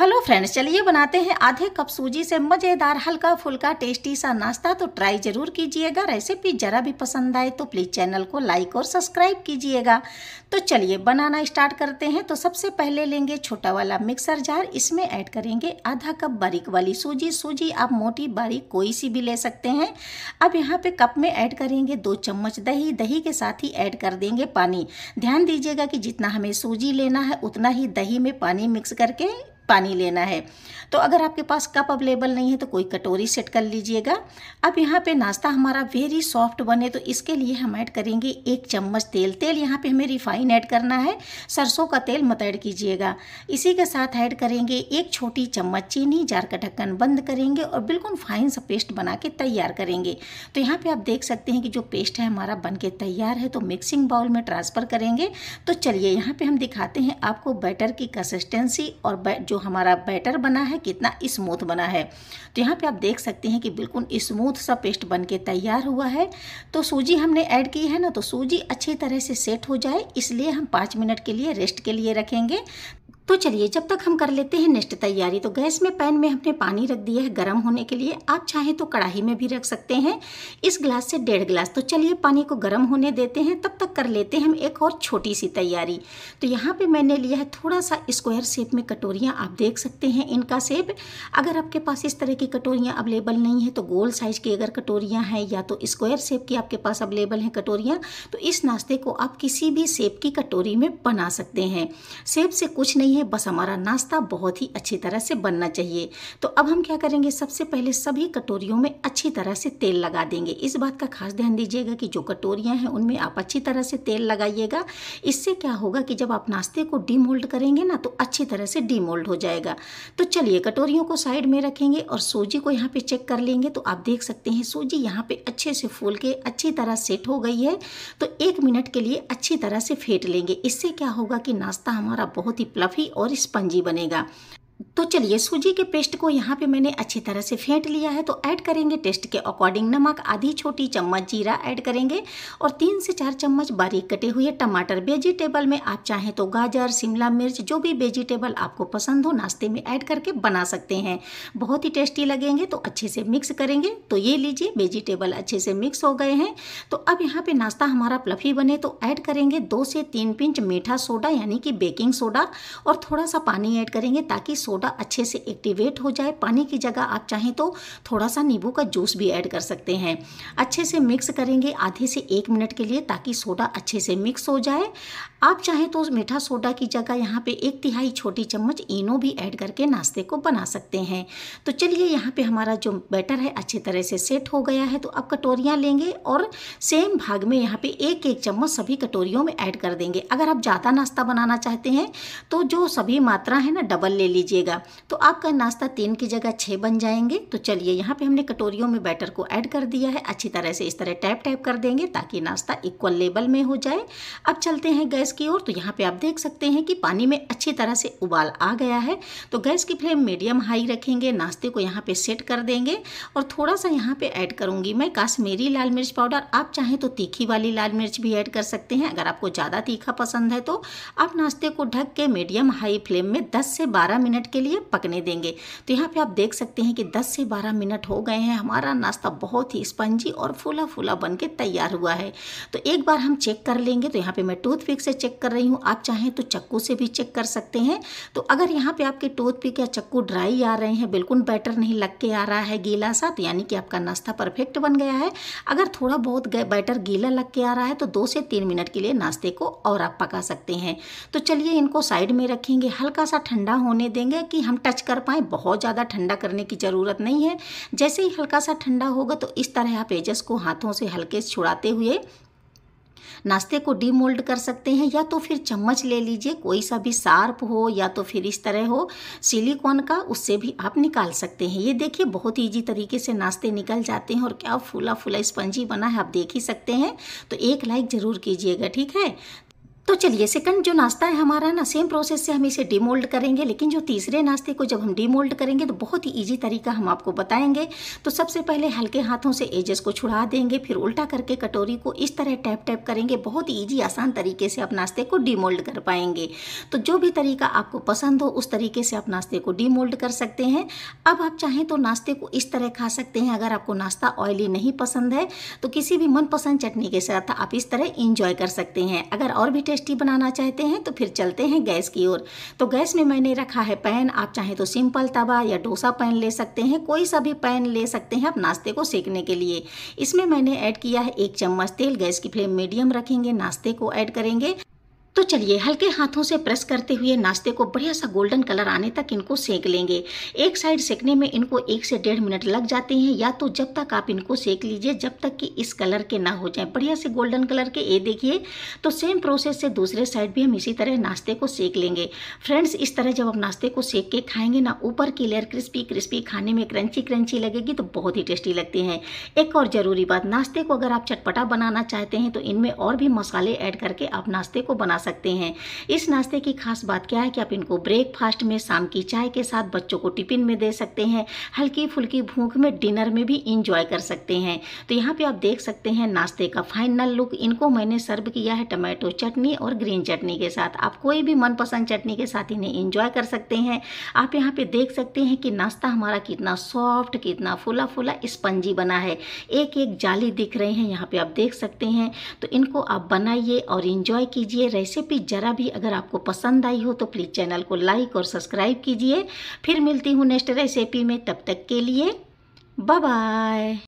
hello friends चलिए बनाते हैं आधे कप सूजी से मज़ेदार हल्का फुल्का टेस्टी सा नाश्ता तो ट्राई ज़रूर कीजिएगा रेसिपी ज़रा भी पसंद आए तो प्लीज़ चैनल को लाइक और सब्सक्राइब कीजिएगा तो चलिए बनाना स्टार्ट करते हैं तो सबसे पहले लेंगे छोटा वाला मिक्सर जार इसमें ऐड करेंगे आधा कप बारीक वाली सूजी सूजी आप मोटी बारीक कोई सी भी ले सकते हैं अब यहाँ पर कप में ऐड करेंगे दो चम्मच दही दही के साथ ही ऐड कर देंगे पानी ध्यान दीजिएगा कि जितना हमें सूजी लेना है उतना ही दही में पानी मिक्स करके पानी लेना है तो अगर आपके पास कप अवेलेबल नहीं है तो कोई कटोरी सेट कर लीजिएगा अब यहाँ पे नाश्ता हमारा वेरी सॉफ्ट बने तो इसके लिए हम ऐड करेंगे एक चम्मच तेल तेल यहाँ पे हमें रिफाइन ऐड करना है सरसों का तेल मत ऐड कीजिएगा इसी के साथ ऐड करेंगे एक छोटी चम्मच चीनी जार का ढक्कन बंद करेंगे और बिल्कुल फाइन सा पेस्ट बना के तैयार करेंगे तो यहाँ पर आप देख सकते हैं कि जो पेस्ट है हमारा बन तैयार है तो मिक्सिंग बाउल में ट्रांसफ़र करेंगे तो चलिए यहाँ पर हम दिखाते हैं आपको बैटर की कंसिस्टेंसी और जो हमारा बैटर बना है कितना स्मूथ बना है तो यहाँ पे आप देख सकते हैं कि बिल्कुल स्मूथ सा पेस्ट बन के तैयार हुआ है तो सूजी हमने ऐड की है ना तो सूजी अच्छी तरह से सेट हो जाए इसलिए हम पाँच मिनट के लिए रेस्ट के लिए रखेंगे तो चलिए जब तक हम कर लेते हैं नेक्स्ट तैयारी तो गैस में पैन में हमने पानी रख दिया है गर्म होने के लिए आप चाहें तो कढ़ाई में भी रख सकते हैं इस ग्लास से डेढ़ ग्लास तो चलिए पानी को गर्म होने देते हैं तब तक कर लेते हैं हम एक और छोटी सी तैयारी तो यहाँ पर मैंने लिया है थोड़ा सा स्क्वायर शेप में कटोरियाँ आप देख सकते हैं इनका शेप अगर आपके पास इस तरह की कटोरियाँ अवेलेबल नहीं है तो गोल साइज़ की अगर कटोरियाँ हैं या तो स्क्वायर शेप की आपके पास अवेलेबल हैं कटोरियाँ तो इस नाश्ते को आप किसी भी शेप की कटोरी में बना सकते हैं शेप से कुछ नहीं है बस हमारा नाश्ता बहुत ही अच्छी तरह से बनना चाहिए तो अब हम क्या करेंगे सबसे पहले सभी कटोरियों में अच्छी तरह से तेल लगा देंगे इस बात का खास ध्यान दीजिएगा कि जो कटोरियाँ हैं उनमें आप अच्छी तरह से तेल लगाइएगा इससे क्या होगा कि जब आप नाश्ते को डीमोल्ड करेंगे ना तो अच्छी तरह से डीमोल्ड हो जाएगा तो चलिए कटोरियों को साइड में रखेंगे और सूजी को यहाँ पर चेक कर लेंगे तो आप देख सकते हैं सूजी यहाँ पर अच्छे से फूल के अच्छी तरह सेट हो गई है तो एक मिनट के लिए अच्छी तरह से फेंट लेंगे इससे क्या होगा कि नाश्ता हमारा बहुत ही प्लफी और स्पंजी बनेगा तो चलिए सूजी के पेस्ट को यहाँ पे मैंने अच्छी तरह से फेंट लिया है तो ऐड करेंगे टेस्ट के अकॉर्डिंग नमक आधी छोटी चम्मच जीरा ऐड करेंगे और तीन से चार चम्मच बारीक कटे हुए टमाटर वेजिटेबल में आप चाहें तो गाजर शिमला मिर्च जो भी वेजिटेबल आपको पसंद हो नाश्ते में ऐड करके बना सकते हैं बहुत ही टेस्टी लगेंगे तो अच्छे से मिक्स करेंगे तो ये लीजिए वेजिटेबल अच्छे से मिक्स हो गए हैं तो अब यहाँ पर नाश्ता हमारा प्लफी बने तो ऐड करेंगे दो से तीन पिंच मीठा सोडा यानी कि बेकिंग सोडा और थोड़ा सा पानी ऐड करेंगे ताकि सोडा आपका अच्छे से एक्टिवेट हो जाए पानी की जगह आप चाहें तो थोड़ा सा नींबू का जूस भी ऐड कर सकते हैं अच्छे से मिक्स करेंगे आधे से एक मिनट के लिए ताकि सोडा अच्छे से मिक्स हो जाए आप चाहें तो मीठा सोडा की जगह यहाँ पे एक तिहाई छोटी चम्मच इनो भी ऐड करके नाश्ते को बना सकते हैं तो चलिए यहाँ पे हमारा जो बैटर है अच्छी तरह से सेट हो गया है तो अब कटोरियाँ लेंगे और सेम भाग में यहाँ पे एक एक चम्मच सभी कटोरियों में ऐड कर देंगे अगर आप ज़्यादा नाश्ता बनाना चाहते हैं तो जो सभी मात्रा है ना डबल ले लीजिएगा तो आपका नाश्ता तीन की जगह छः बन जाएंगे तो चलिए यहाँ पर हमने कटोरियों में बैटर को ऐड कर दिया है अच्छी तरह से इस तरह टैप टैप कर देंगे ताकि नाश्ता इक्वल लेवल में हो जाए अब चलते हैं गैस गैस की ओर तो यहाँ पे आप देख सकते हैं कि पानी में अच्छी तरह से उबाल आ गया है तो गैस की फ्लेम मीडियम हाई रखेंगे नाश्ते को यहाँ पे सेट कर देंगे और थोड़ा सा यहाँ पे ऐड करूँगी मैं काश्मीरी लाल मिर्च पाउडर आप चाहें तो तीखी वाली लाल मिर्च भी ऐड कर सकते हैं अगर आपको ज़्यादा तीखा पसंद है तो आप नाश्ते को ढक के मीडियम हाई फ्लेम में दस से बारह मिनट के लिए पकने देंगे तो यहाँ पर आप देख सकते हैं कि दस से बारह मिनट हो गए हैं हमारा नाश्ता बहुत ही स्पंजी और फूला फूला बन तैयार हुआ है तो एक बार हम चेक कर लेंगे तो यहाँ पर मैं टूथ से चेक कर रही हूँ आप चाहें तो चक्कू से भी चेक कर सकते हैं तो अगर यहाँ पे आपके टोथ पिक या चक्कू ड्राई आ रहे हैं बिल्कुल बैटर नहीं लग के आ रहा है गीला सा तो यानी कि आपका नाश्ता परफेक्ट बन गया है अगर थोड़ा बहुत बैटर गीला लग के आ रहा है तो दो से तीन मिनट के लिए नाश्ते को और आप पका सकते हैं तो चलिए इनको साइड में रखेंगे हल्का सा ठंडा होने देंगे कि हम टच कर पाएँ बहुत ज़्यादा ठंडा करने की ज़रूरत नहीं है जैसे ही हल्का सा ठंडा होगा तो इस तरह आप एजस को हाथों से हल्के छुड़ाते हुए नाश्ते को डीमोल्ड कर सकते हैं या तो फिर चम्मच ले लीजिए कोई सा भी सार्प हो या तो फिर इस तरह हो सिलिकॉन का उससे भी आप निकाल सकते हैं ये देखिए बहुत ईजी तरीके से नाश्ते निकल जाते हैं और क्या फूला फूला स्पंजी बना है आप देख ही सकते हैं तो एक लाइक ज़रूर कीजिएगा ठीक है तो चलिए सेकंड जो नाश्ता है हमारा ना सेम प्रोसेस से हम इसे डीमोल्ड करेंगे लेकिन जो तीसरे नाश्ते को जब हम डीमोल्ड करेंगे तो बहुत ही ईजी तरीका हम आपको बताएंगे तो सबसे पहले हल्के हाथों से एजेस को छुड़ा देंगे फिर उल्टा करके कटोरी को इस तरह टैप टैप करेंगे बहुत ही ईजी आसान तरीके से आप नाश्ते को डीमोल्ड कर पाएंगे तो जो भी तरीका आपको पसंद हो उस तरीके से आप नाश्ते को डीमोल्ड कर सकते हैं अब आप चाहें तो नाश्ते को इस तरह खा सकते हैं अगर आपको नाश्ता ऑयली नहीं पसंद है तो किसी भी मनपसंद चटनी के साथ आप इस तरह इंजॉय कर सकते हैं अगर और भी टेस्टी बनाना चाहते हैं तो फिर चलते हैं गैस की ओर तो गैस में मैंने रखा है पैन आप चाहें तो सिंपल तवा या डोसा पैन ले सकते हैं कोई सा भी पैन ले सकते हैं आप नाश्ते को सेकने के लिए इसमें मैंने ऐड किया है एक चम्मच तेल गैस की फ्लेम मीडियम रखेंगे नाश्ते को ऐड करेंगे तो चलिए हल्के हाथों से प्रेस करते हुए नाश्ते को बढ़िया सा गोल्डन कलर आने तक इनको सेक लेंगे एक साइड सेकने में इनको एक से डेढ़ मिनट लग जाते हैं या तो जब तक आप इनको सेक लीजिए जब तक कि इस कलर के ना हो जाए बढ़िया से गोल्डन कलर के ये देखिए तो सेम प्रोसेस से दूसरे साइड भी हम इसी तरह नाश्ते को सेक लेंगे फ्रेंड्स इस तरह जब आप नाश्ते को सेक के खाएंगे ना ऊपर की लेयर क्रिस्पी क्रिस्पी खाने में क्रंची क्रंची लगेगी तो बहुत ही टेस्टी लगती है एक और ज़रूरी बात नाश्ते को अगर आप चटपटा बनाना चाहते हैं तो इनमें और भी मसाले ऐड करके आप नाश्ते को बना सकते हैं इस नाश्ते की खास बात क्या है कि आप इनको ब्रेकफास्ट में शाम की चाय के साथ बच्चों को टिफिन में दे सकते हैं हल्की फुल्की भूख में डिनर में भी इंजॉय कर सकते हैं तो यहाँ पे आप देख सकते हैं नाश्ते का फाइनल लुक इनको मैंने सर्व किया है टमाटो चटनी और ग्रीन चटनी के साथ आप कोई भी मनपसंद चटनी के साथ इन्हें इंजॉय कर सकते हैं आप यहाँ पे देख सकते हैं कि नाश्ता हमारा कितना सॉफ्ट कितना फुला फुला स्पंजी बना है एक एक जाली दिख रहे हैं यहाँ पे आप देख सकते हैं तो इनको आप बनाइए और इंजॉय कीजिए रेसिपी ज़रा भी अगर आपको पसंद आई हो तो प्लीज़ चैनल को लाइक और सब्सक्राइब कीजिए फिर मिलती हूँ नेक्स्ट रेसिपी में तब तक के लिए बाय